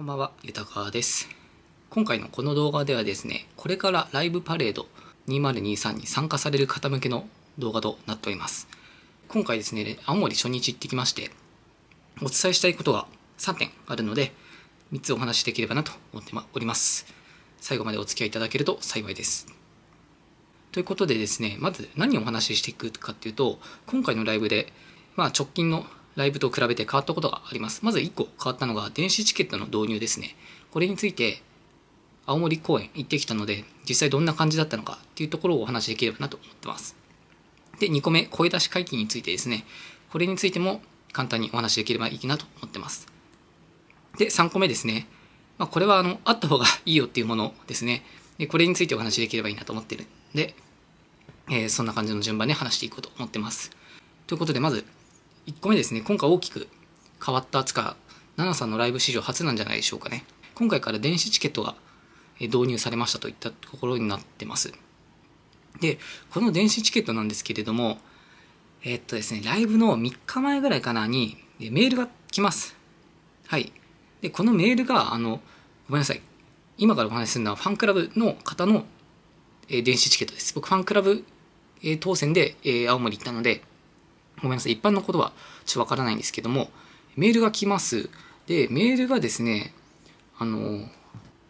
こんばんは、ゆたかです。今回のこの動画ではですね、これからライブパレード2023に参加される方向けの動画となっております。今回ですね、青森初日行ってきまして、お伝えしたいことが3点あるので、3つお話しできればなと思っております。最後までお付き合いいただけると幸いです。ということでですね、まず何をお話ししていくかっていうと、今回のライブで、まあ直近のライブと比べて変わったことがあります。まず1個変わったのが電子チケットの導入ですね。これについて青森公園行ってきたので実際どんな感じだったのかっていうところをお話しできればなと思ってます。で、2個目、声出し解禁についてですね。これについても簡単にお話しできればいいなと思ってます。で、3個目ですね。まあ、これはあの、あった方がいいよっていうものですね。で、これについてお話しできればいいなと思ってるんで、えー、そんな感じの順番で話していこうと思ってます。ということで、まず、1個目ですね今回大きく変わった扱い奈々さんのライブ史上初なんじゃないでしょうかね今回から電子チケットが導入されましたといったところになってますでこの電子チケットなんですけれどもえっとですねライブの3日前ぐらいかなにメールが来ますはいでこのメールがあのごめんなさい今からお話しするのはファンクラブの方の電子チケットです僕ファンクラブ当選で青森行ったのでごめんなさい、一般のことはちょっとわからないんですけども、メールが来ます。で、メールがですね、あの、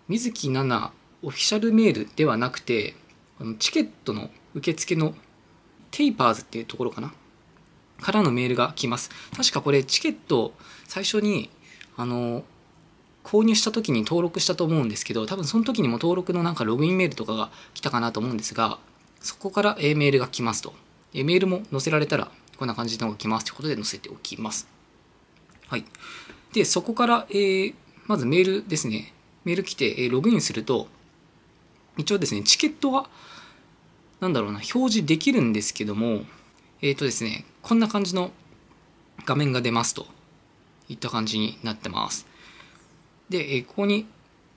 水木奈々オフィシャルメールではなくて、あのチケットの受付のテイパーズっていうところかなからのメールが来ます。確かこれチケット最初に、あの、購入した時に登録したと思うんですけど、多分その時にも登録のなんかログインメールとかが来たかなと思うんですが、そこからメールが来ますと。メールも載せられたらこんな感じで置きますということで載せておきます。はい。で、そこから、えー、まずメールですね。メール来て、えログインすると、一応ですね、チケットが、なんだろうな、表示できるんですけども、えっ、ー、とですね、こんな感じの画面が出ますといった感じになってます。で、えここに、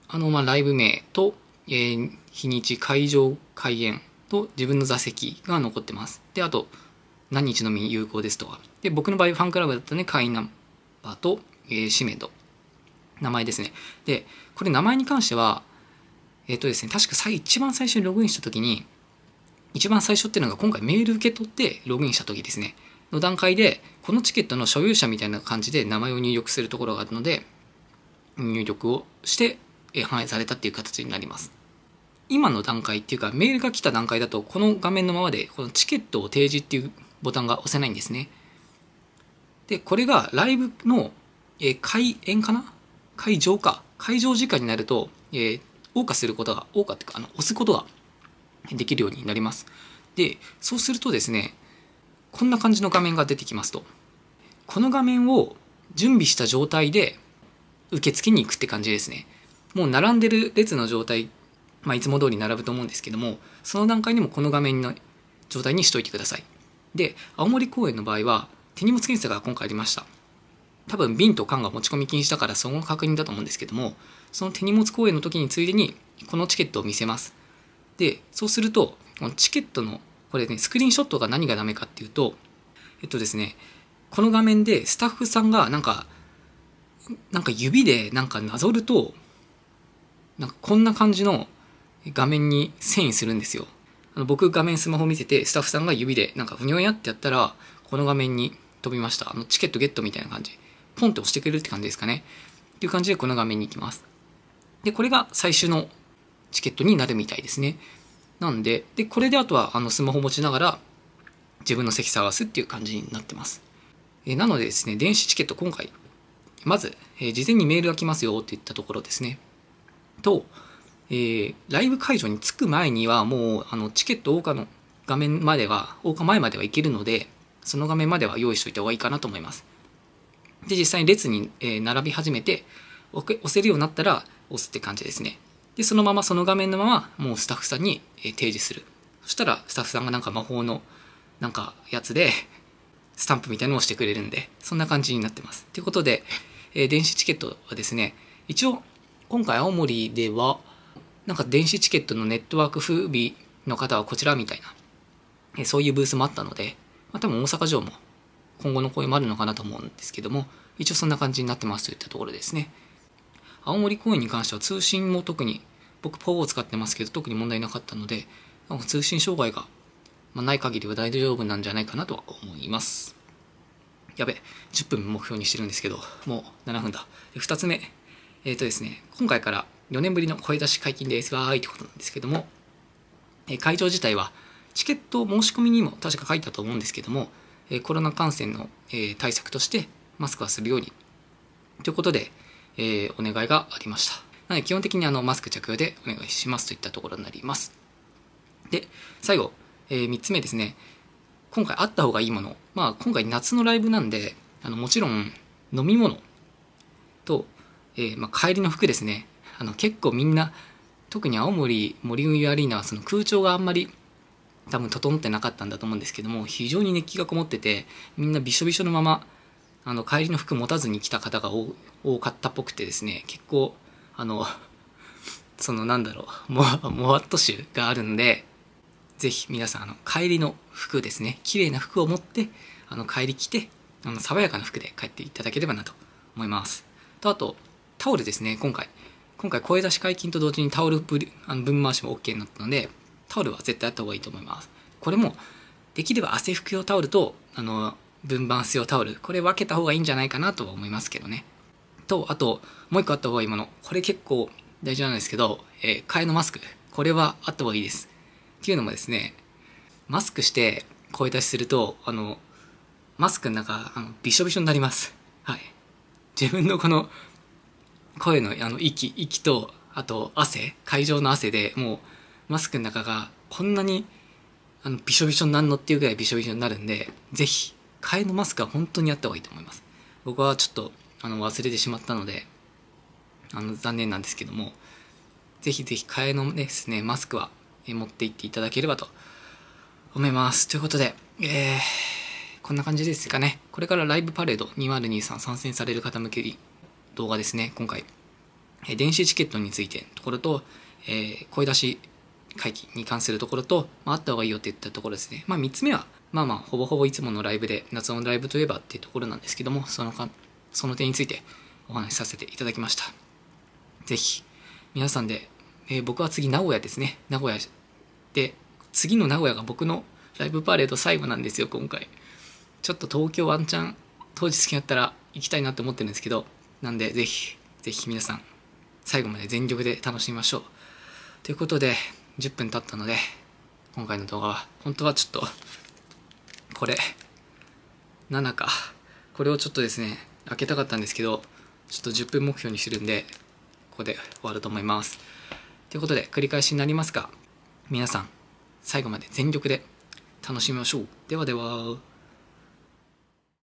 あの、まあ、ライブ名と、えー、日にち、会場、開演と自分の座席が残ってます。で、あと、何日のみ有効ですとは。で、僕の場合ファンクラブだったね、会員ナンバーと、えー、氏名と、名前ですね。で、これ名前に関しては、えっ、ー、とですね、確か最一番最初にログインした時に、一番最初っていうのが今回メール受け取ってログインした時ですね。の段階で、このチケットの所有者みたいな感じで名前を入力するところがあるので、入力をして反映されたっていう形になります。今の段階っていうかメールが来た段階だとこの画面のままでこのチケットを提示っていうボタンが押せないんですね。で、これがライブの、え開演かな会場か。会場時間になると、えー、謳歌することが、謳歌っていうか、あの、押すことができるようになります。で、そうするとですね、こんな感じの画面が出てきますと。この画面を準備した状態で受付に行くって感じですね。もう並んでる列の状態まあ、いつも通り並ぶと思うんですけどもその段階でもこの画面の状態にしといてくださいで青森公園の場合は手荷物検査が今回ありました多分瓶と缶が持ち込み禁止だからその確認だと思うんですけどもその手荷物公園の時についでにこのチケットを見せますでそうするとこのチケットのこれねスクリーンショットが何がダメかっていうとえっとですねこの画面でスタッフさんがなんかなんか指でなんかなぞるとなんかこんな感じの画面に遷移するんですよ。あの僕画面スマホ見せて、スタッフさんが指でなんかふにょやってやったら、この画面に飛びました。あのチケットゲットみたいな感じ。ポンって押してくれるって感じですかね。っていう感じでこの画面に行きます。で、これが最終のチケットになるみたいですね。なんで、で、これであとはあのスマホ持ちながら自分の席探すっていう感じになってます。えなのでですね、電子チケット今回、まず、え事前にメールが来ますよって言ったところですね。と、えー、ライブ会場に着く前にはもうあのチケット桜花の画面までは桜花前までは行けるのでその画面までは用意しといた方がいいかなと思いますで実際に列に、え並び始めて押せるようになったら押すって感じですねでそのままその画面のままもうスタッフさんに、え提示するそしたらスタッフさんがなんか魔法のなんかやつでスタンプみたいのをしてくれるんでそんな感じになってますということで、え電子チケットはですね一応今回青森ではなんか電子チケットのネットワーク風備の方はこちらみたいな、えそういうブースもあったので、まあ、多分大阪城も今後の公演もあるのかなと思うんですけども、一応そんな感じになってますといったところですね。青森公園に関しては通信も特に、僕 PO を使ってますけど特に問題なかったので、なんか通信障害が、まない限りは大丈夫なんじゃないかなとは思います。やべ、10分目標にしてるんですけど、もう7分だ。2つ目、えっ、ー、とですね、今回から4年ぶりの声出し解禁ですわーいってことなんですけども、え会場自体はチケット申し込みにも確か書いたと思うんですけども、えコロナ感染の、え対策としてマスクはするようにということで、えー、お願いがありました。なので基本的にあのマスク着用でお願いしますといったところになります。で、最後、えー、3つ目ですね。今回あった方がいいもの。まあ今回夏のライブなんで、あのもちろん飲み物と、えー、まあ、帰りの服ですね。あの結構みんな特に青森森運輸アリーナはその空調があんまり多分整ってなかったんだと思うんですけども非常に熱気がこもっててみんなびしょびしょのままあの帰りの服持たずに来た方が多かったっぽくてですね結構あのそのなんだろうもワッっと臭があるんで是非皆さんあの帰りの服ですね綺麗な服を持ってあの帰り来てあの爽やかな服で帰っていただければなと思いますとあとタオルですね今回今回声出し解禁と同時にタオルぶりあの分回しも OK になったので、タオルは絶対あった方がいいと思います。これも、できれば汗拭き用タオルと、あの、分回す用タオル、これ分けた方がいいんじゃないかなとは思いますけどね。と、あと、もう一個あった方がいいもの。これ結構大事なんですけど、えー、替えのマスク。これはあった方がいいです。っていうのもですね、マスクして声出しすると、あの、マスクの中、あのびしょびしょになります。はい。自分のこの声のあの息息とあと汗会場の汗でもうマスクの中がこんなにあのびしょびしょになんのっていうぐらいびしょびしょになるんで是非替えのマスクは本当にやった方がいいと思います僕はちょっとあの忘れてしまったのであの残念なんですけどもぜひぜひ替えのですねマスクは持っていっていただければと思いますということでえーこんな感じですかね。これからライブパレード2023参戦される方向けに動画ですね、今回。え電子チケットについてのところと、えー、声出し会議に関するところと、まあ、あった方がいいよって言ったところですね。まあ、3つ目は、まあまあ、ほぼほぼいつものライブで、夏のライブといえばっていうところなんですけども、そのか、その点についてお話しさせていただきました。ぜひ、皆さんで、えー、僕は次、名古屋ですね。名古屋で、次の名古屋が僕のライブパレード最後なんですよ、今回。ちょっと東京ワンチャン、当日好きだったら行きたいなって思ってるんですけど、なんで、ぜひ、ぜひ皆さん、最後まで全力で楽しみましょう。ということで、10分経ったので、今回の動画は、本当はちょっと、これ、7か。これをちょっとですね、開けたかったんですけど、ちょっと10分目標にするんで、ここで終わると思います。ということで、繰り返しになりますが、皆さん、最後まで全力で楽しみましょう。ではでは。